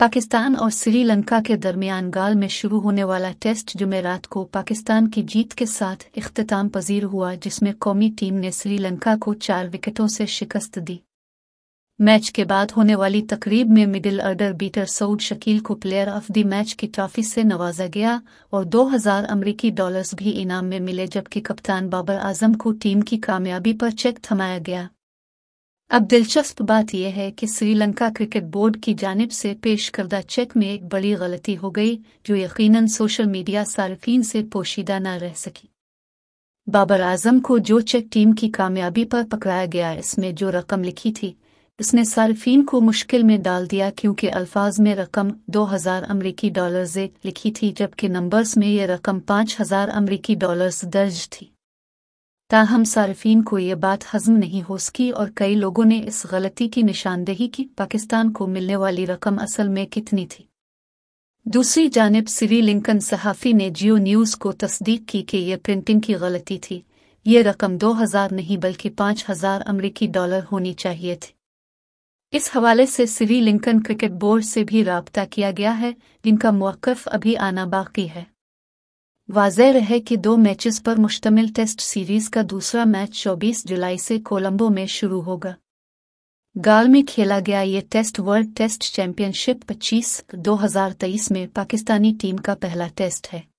पाकिस्तान और श्रीलंका के दरमियान गाल में शुरू होने वाला टेस्ट जुमेरात को पाकिस्तान की जीत के साथ अख्ताम पजीर हुआ जिसमें कौमी टीम ने श्रीलंका को चार विकेटों से शिकस्त दी मैच के बाद होने वाली तकरीब में middle order batter Saud Shakeel को प्लेयर ऑफ द मैच की ट्रॉफी से नवाजा गया और 2000 अमरीकी डॉलर्स भी इनाम में मिले जबकि कप्तान बाबर आजम को टीम की कामयाबी पर चेक थमाया गया अब दिलचस्प बात यह है कि श्रीलंका क्रिकेट बोर्ड की जानब से पेश करदा चेक में एक बड़ी गलती हो गई जो यकीनन सोशल मीडिया सार्फिन से पोशीदा न रह सकी बाबर आजम को जो चेक टीम की कामयाबी पर पकड़ाया गया इसमें जो रकम लिखी थी इसने सार्फिन को मुश्किल में डाल दिया क्योंकि अल्फाज में रकम दो हज़ार अमरीकी डॉलर्स लिखी थी जबकि नंबर्स में ये रकम पांच हज़ार अमरीकी डॉलर्स दर्ज थी ताहम सार्फिन को ये बात हजम नहीं हो सकी और कई लोगों ने इस गलती की निशानदेही की पाकिस्तान को मिलने वाली रकम असल में कितनी थी दूसरी जानब सिरी लिंकन सहाफ़ी ने जियो न्यूज़ को तस्दीक की कि यह प्रिंटिंग की गलती थी ये रकम दो हज़ार नहीं बल्कि पांच हज़ार अमरीकी डॉलर होनी चाहिए थी इस हवाले से सिरी लिंकन क्रिकेट बोर्ड से भी रबता किया गया है जिनका मौक़ अभी आना बाकी है वाजह है कि दो मैचेस पर मुश्तमिल टेस्ट सीरीज का दूसरा मैच 24 जुलाई से कोलंबो में शुरू होगा गाल में खेला गया ये टेस्ट वर्ल्ड टेस्ट चैंपियनशिप 25 2023 में पाकिस्तानी टीम का पहला टेस्ट है